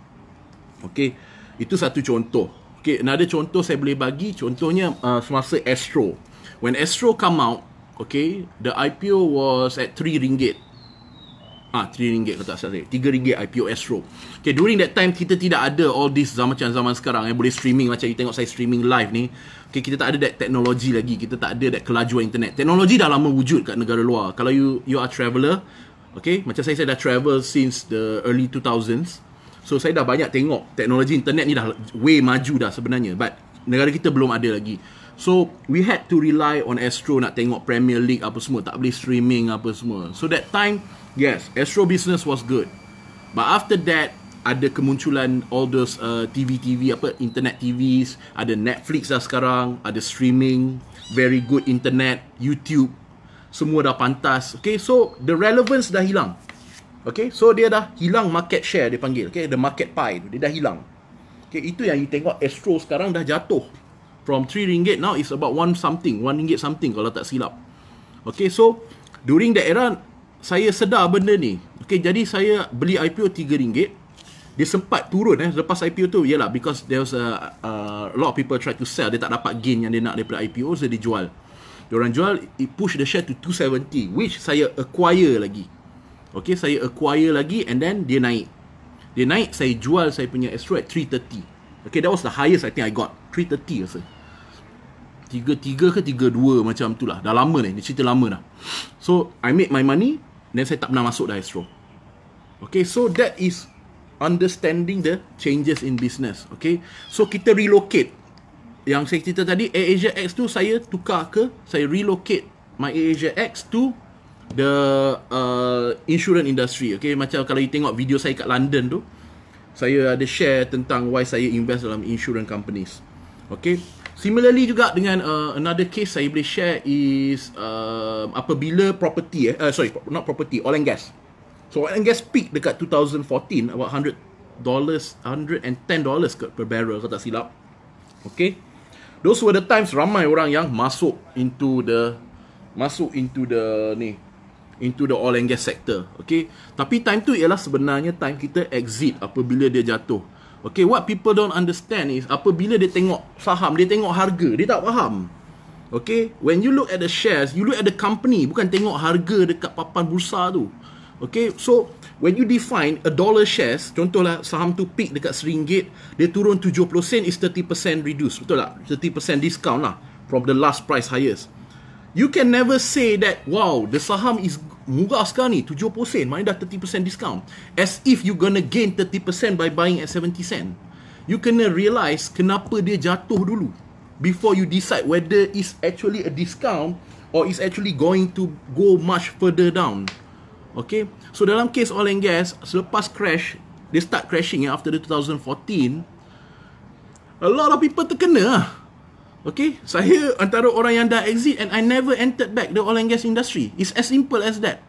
Okay, itu satu contoh. Okay, another contoh saya boleh bagi contohnya uh, semasa Astro. When Astro come out, okay, the IPO was at 3 ringgit. Ah, 3 ringgit kata saya. 3 ringgit IPO Astro. Okay, during that time kita tidak ada all this zaman zaman sekarang yang eh, boleh streaming macam you tengok saya streaming live ni. Okay, kita tak ada that technology lagi. Kita tak ada that kelajuan internet. Teknologi dah lama wujud kat negara luar. Kalau you you are traveller, okay, macam saya saya dah travel since the early 2000s. So saya dah banyak tengok teknologi internet ni dah way maju dah sebenarnya but negara kita belum ada lagi. So we had to rely on Astro nak tengok Premier League apa semua, tak boleh streaming apa semua. So that time, yes, Astro business was good. But after that ada kemunculan all those uh, TV TV apa internet TVs, ada Netflix dah sekarang, ada streaming, very good internet, YouTube semua dah pantas. Okay, so the relevance dah hilang. Okay, so dia dah hilang market share dia panggil. Okay, the market pie tu. Dia dah hilang. Okay, itu yang you tengok Astro sekarang dah jatuh. From 3 ringgit now is about one something. 1 ringgit something kalau tak silap. Okay, so during that era, saya sedar benda ni. Okay, jadi saya beli IPO 3 ringgit. Dia sempat turun eh. Lepas IPO tu, yelah because there was a, a lot of people try to sell. Dia tak dapat gain yang dia nak daripada IPO, so dia jual. Diorang jual, it push the share to 270 which saya acquire lagi. Okay, saya acquire lagi and then dia naik. Dia naik, saya jual saya punya Astro at 330. Okay, that was the highest I think I got. 330 rasa. 33 ke 32 macam tu lah. Dah lama ni, ni cerita lama dah. So, I make my money then saya tak pernah masuk dah Astro. Okay, so that is understanding the changes in business. Okay, so kita relocate. Yang saya cerita tadi, AirAsia X tu saya tukar ke, saya relocate my AirAsia X to the uh, insurance industry okay macam kalau you tengok video saya kat London tu saya ada share tentang why saya invest dalam insurance companies okay similarly juga dengan uh, another case saya boleh share is uh, apabila property eh uh, sorry not property oil and gas so oil and gas peak dekat 2014 about 100 dollars 110 dollars per barrel kalau tak silap okay those were the times ramai orang yang masuk into the masuk into the ni into the oil and gas sector. Okay. Tapi time tu ialah sebenarnya time kita exit apabila dia jatuh. Okay. What people don't understand is apabila dia tengok saham, dia tengok harga. Dia tak faham. Okay. When you look at the shares, you look at the company. Bukan tengok harga dekat papan bursa tu. Okay. So, when you define a dollar shares, contohlah saham tu peak dekat RM1, dia turun 70 sen is 30% reduce. Betul tak? 30% discount lah from the last price highest. You can never say that wow, the saham is murah sekarang ni, 70 sen, mana dah 30% discount. As if you gonna gain 30% by buying at 70 sen. You kena realise kenapa dia jatuh dulu before you decide whether it's actually a discount or it's actually going to go much further down. Okay? So dalam case oil and gas, selepas crash, they start crashing eh, after the 2014, a lot of people terkena lah. Okay, saya antara orang yang dah exit and I never entered back the oil and gas industry. It's as simple as that.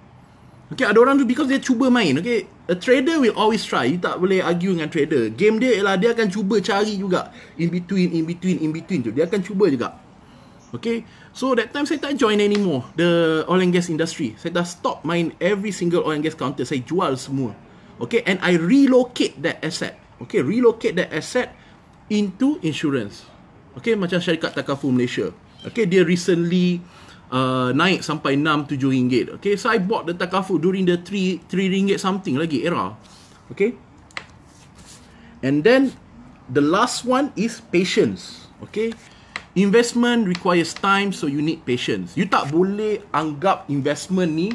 Okay, ada orang tu because dia cuba main. Okay, a trader will always try. You tak boleh argue dengan trader. Game dia ialah dia akan cuba cari juga. In between, in between, in between tu. Dia akan cuba juga. Okay, so that time saya tak join anymore the oil and gas industry. Saya dah stop main every single oil and gas counter. Saya jual semua. Okay, and I relocate that asset. Okay, relocate that asset into insurance. Okay, macam syarikat Takaful Malaysia. Okay, dia recently uh, naik sampai 6-7 ringgit. Okay, so I bought the Takaful during the 3, 3 ringgit something lagi era. Okay. And then, the last one is patience. Okay. Investment requires time, so you need patience. You tak boleh anggap investment ni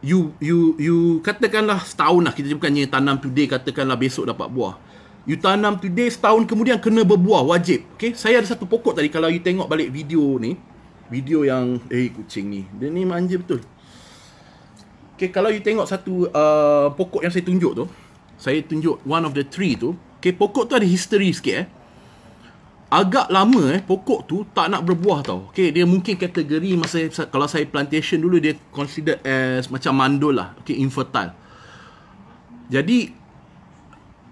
you you you katakanlah setahun lah kita bukannya tanam today katakanlah besok dapat buah You tanam today setahun kemudian kena berbuah wajib. okay? saya ada satu pokok tadi kalau you tengok balik video ni, video yang eh kucing ni. Dia ni manja betul. Okay, kalau you tengok satu uh, pokok yang saya tunjuk tu, saya tunjuk one of the three tu. Okay, pokok tu ada history sikit eh. Agak lama eh pokok tu tak nak berbuah tau. Okay, dia mungkin kategori masa kalau saya plantation dulu dia considered as macam mandul lah. Okay, infertile. Jadi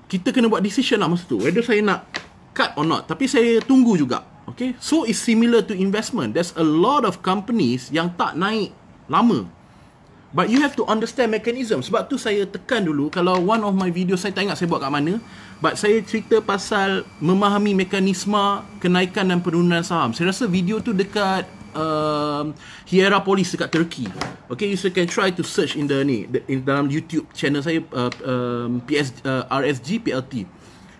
kita kena buat decision lah masa tu whether saya nak cut or not tapi saya tunggu juga okay so it's similar to investment there's a lot of companies yang tak naik lama but you have to understand mechanism sebab tu saya tekan dulu kalau one of my video saya tak ingat saya buat kat mana but saya cerita pasal memahami mekanisma kenaikan dan penurunan saham saya rasa video tu dekat um, Hierapolis dekat Turkey. Okay, you can try to search in the ni in dalam YouTube channel saya uh, um, PS, uh, RSG PLT.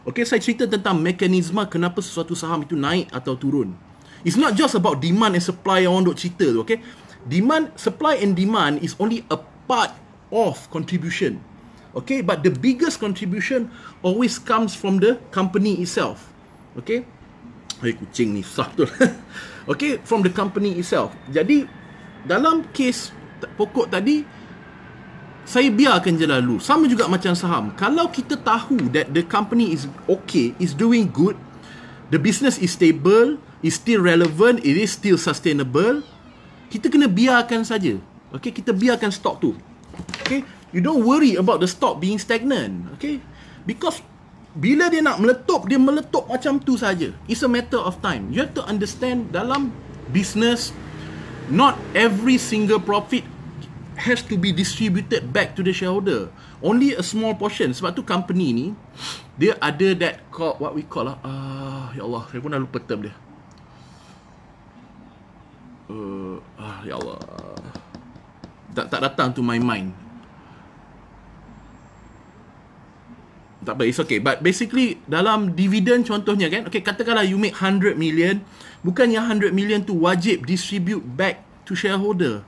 Okay, saya cerita tentang mekanisme kenapa sesuatu saham itu naik atau turun. It's not just about demand and supply yang orang duk cerita tu, okay? Demand, supply and demand is only a part of contribution. Okay, but the biggest contribution always comes from the company itself. Okay, Hai kucing ni sah tu Okay from the company itself Jadi dalam kes pokok tadi saya biarkan je lalu Sama juga macam saham Kalau kita tahu That the company is okay Is doing good The business is stable Is still relevant It is still sustainable Kita kena biarkan saja Okay Kita biarkan stock tu Okay You don't worry about the stock being stagnant Okay Because bila dia nak meletup dia meletup macam tu saja it's a matter of time you have to understand dalam business not every single profit has to be distributed back to the shareholder only a small portion sebab tu company ni dia ada that call what we call lah uh, ya Allah saya pun dah lupa term dia uh, ah, ya Allah tak, tak datang to my mind tak apa, it's okay. But basically, dalam dividend contohnya kan, okay, katakanlah you make 100 million, bukannya 100 million tu wajib distribute back to shareholder.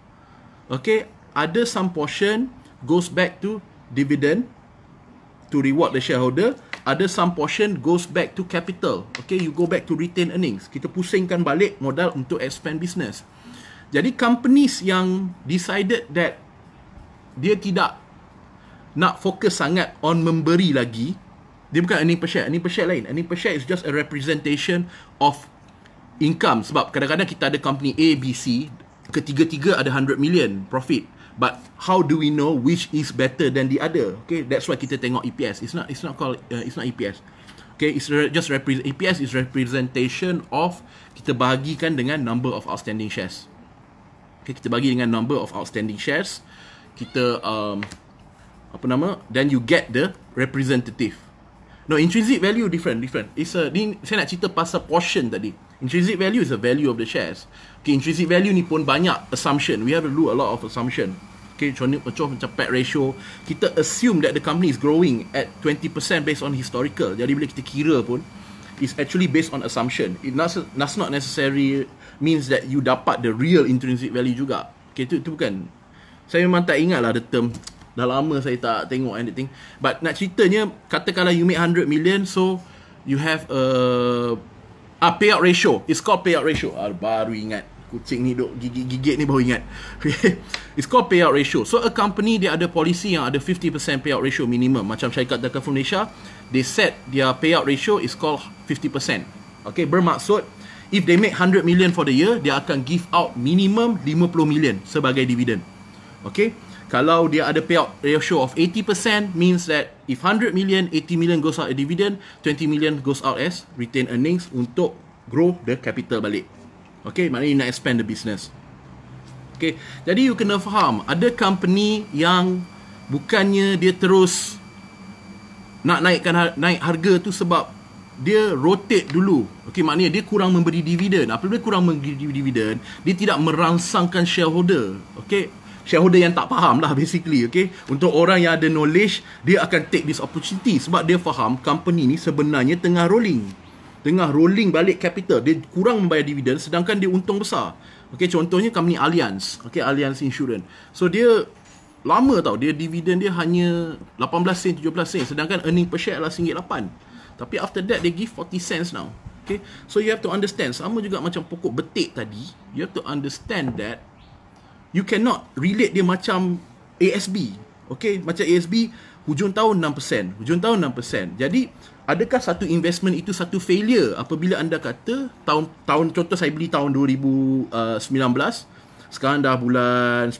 Okay, ada some portion goes back to dividend to reward the shareholder. Ada some portion goes back to capital. Okay, you go back to retain earnings. Kita pusingkan balik modal untuk expand business. Jadi, companies yang decided that dia tidak nak fokus sangat on memberi lagi dia bukan earning per share earning per share lain earning per share is just a representation of income sebab kadang-kadang kita ada company A, B, C ketiga-tiga ada 100 million profit but how do we know which is better than the other okay that's why kita tengok EPS it's not it's not called uh, it's not EPS okay it's re- just represent. EPS is representation of kita bahagikan dengan number of outstanding shares okay kita bagi dengan number of outstanding shares kita um, apa nama then you get the representative no intrinsic value different different it's a ni, saya nak cerita pasal portion tadi intrinsic value is a value of the shares okay intrinsic value ni pun banyak assumption we have to do a lot of assumption okay contoh, contoh macam pet ratio kita assume that the company is growing at 20% based on historical jadi bila kita kira pun is actually based on assumption it not that's not necessary means that you dapat the real intrinsic value juga okay tu tu bukan saya memang tak ingat lah the term dah lama saya tak tengok anything but nak ceritanya katakanlah you make 100 million so you have a, a payout ratio it's called payout ratio ah, baru ingat kucing ni duk gigit-gigit ni baru ingat it's called payout ratio so a company dia ada policy yang ada 50% payout ratio minimum macam syarikat Dakar Malaysia they set their payout ratio is called 50% okay bermaksud if they make 100 million for the year dia akan give out minimum 50 million sebagai dividend okay kalau dia ada payout ratio of 80% means that if 100 million 80 million goes out as dividend, 20 million goes out as retained earnings untuk grow the capital balik. Okay, maknanya nak expand the business. Okay, jadi you kena faham ada company yang bukannya dia terus nak naikkan naik harga tu sebab dia rotate dulu Okay maknanya dia kurang memberi dividend, Apabila dia kurang memberi dividend, Dia tidak merangsangkan shareholder Okay shareholder yang tak faham lah basically okay untuk orang yang ada knowledge dia akan take this opportunity sebab dia faham company ni sebenarnya tengah rolling tengah rolling balik capital dia kurang membayar dividend, sedangkan dia untung besar okay contohnya company Allianz okay Allianz Insurance so dia lama tau dia dividend dia hanya 18 sen 17 sen sedangkan earning per share adalah RM8 tapi after that dia give 40 cents now Okay. So you have to understand Sama juga macam pokok betik tadi You have to understand that you cannot relate dia macam ASB. Okay, macam ASB hujung tahun 6%, hujung tahun 6%. Jadi, adakah satu investment itu satu failure apabila anda kata tahun tahun contoh saya beli tahun 2019, sekarang dah bulan 10,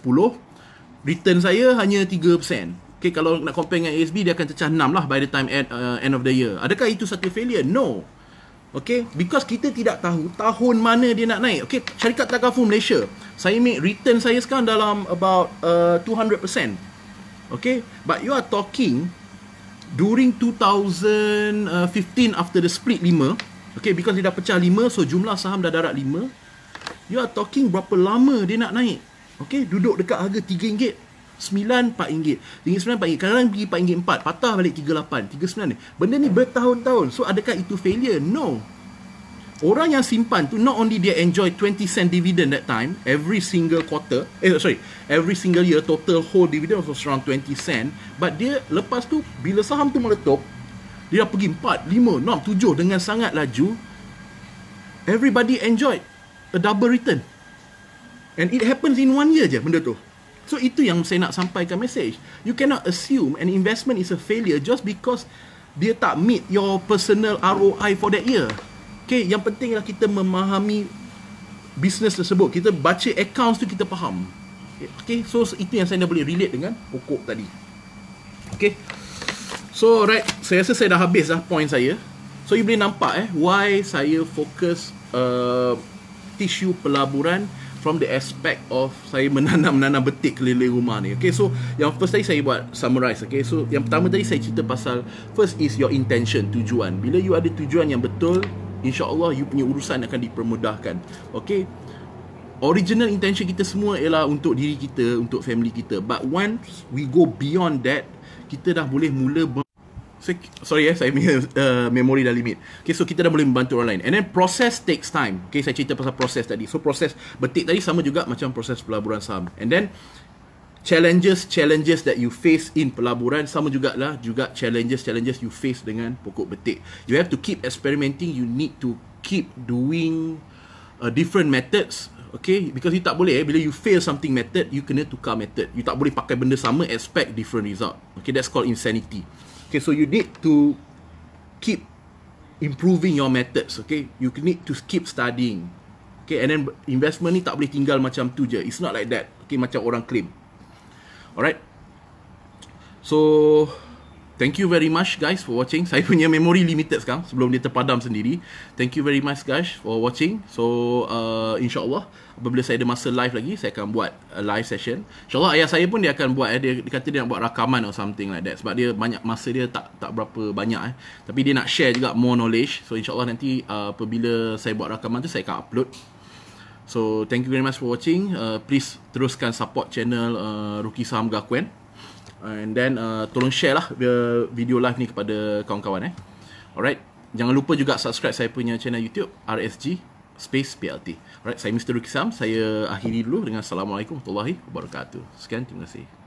return saya hanya 3%. Okay, kalau nak compare dengan ASB, dia akan cecah 6 lah by the time at, uh, end of the year. Adakah itu satu failure? No. Okay, because kita tidak tahu tahun mana dia nak naik. Okay, syarikat takaful Malaysia, saya make return saya sekarang dalam about uh, 200%. Okay, but you are talking during 2015 after the split 5. Okay, because dia dah pecah 5, so jumlah saham dah darat 5. You are talking berapa lama dia nak naik. Okay, duduk dekat harga RM3. RM4. RM4. Kadang-kadang pergi RM4. Patah balik RM38. RM39. Benda ni bertahun-tahun. So, adakah itu failure? No. Orang yang simpan tu not only dia enjoy 20 cent dividend that time every single quarter eh sorry every single year total whole dividend was around 20 cent but dia lepas tu bila saham tu meletup dia pergi 4 5 6 7 dengan sangat laju everybody enjoy a double return and it happens in one year je benda tu So itu yang saya nak sampaikan message. You cannot assume an investment is a failure just because dia tak meet your personal ROI for that year. Okay, yang penting ialah kita memahami business tersebut. Kita baca accounts tu kita faham. Okay, so itu yang saya nak boleh relate dengan pokok tadi. Okay. So, right. Saya rasa saya dah habis lah point saya. So, you boleh nampak eh why saya fokus uh, tisu pelaburan from the aspect of saya menanam menanam betik keliling rumah ni. Okay, so yang first tadi saya buat summarize. Okay, so yang pertama tadi saya cerita pasal first is your intention, tujuan. Bila you ada tujuan yang betul, insyaAllah you punya urusan akan dipermudahkan. Okay, original intention kita semua ialah untuk diri kita, untuk family kita. But once we go beyond that, kita dah boleh mula ber- So, sorry ya, saya punya uh, dah limit. Okay, so kita dah boleh membantu orang lain. And then process takes time. Okay, saya cerita pasal proses tadi. So, proses betik tadi sama juga macam proses pelaburan saham. And then, challenges, challenges that you face in pelaburan sama jugalah juga challenges, challenges you face dengan pokok betik. You have to keep experimenting. You need to keep doing uh, different methods Okay, because you tak boleh eh, bila you fail something method, you kena tukar method. You tak boleh pakai benda sama, expect different result. Okay, that's called insanity. Okay, so you need to keep improving your methods. Okay, you need to keep studying. Okay, and then investment ni tak boleh tinggal macam tu je. It's not like that. Okay, macam orang claim. Alright. So, Thank you very much guys for watching. Saya punya memory limited sekarang sebelum dia terpadam sendiri. Thank you very much guys for watching. So uh, insyaAllah apabila saya ada masa live lagi saya akan buat a live session. InsyaAllah ayah saya pun dia akan buat. Eh, dia, dia kata dia nak buat rakaman or something like that. Sebab dia banyak masa dia tak tak berapa banyak. Eh. Tapi dia nak share juga more knowledge. So insyaAllah nanti uh, apabila saya buat rakaman tu saya akan upload. So thank you very much for watching. Uh, please teruskan support channel uh, Ruki Saham Gakuen. And then uh, tolong share lah video live ni kepada kawan-kawan eh. Alright. Jangan lupa juga subscribe saya punya channel YouTube RSG Space PLT. Alright, saya Mr. Rukisam. Saya akhiri dulu dengan Assalamualaikum warahmatullahi wabarakatuh. Sekian, terima kasih.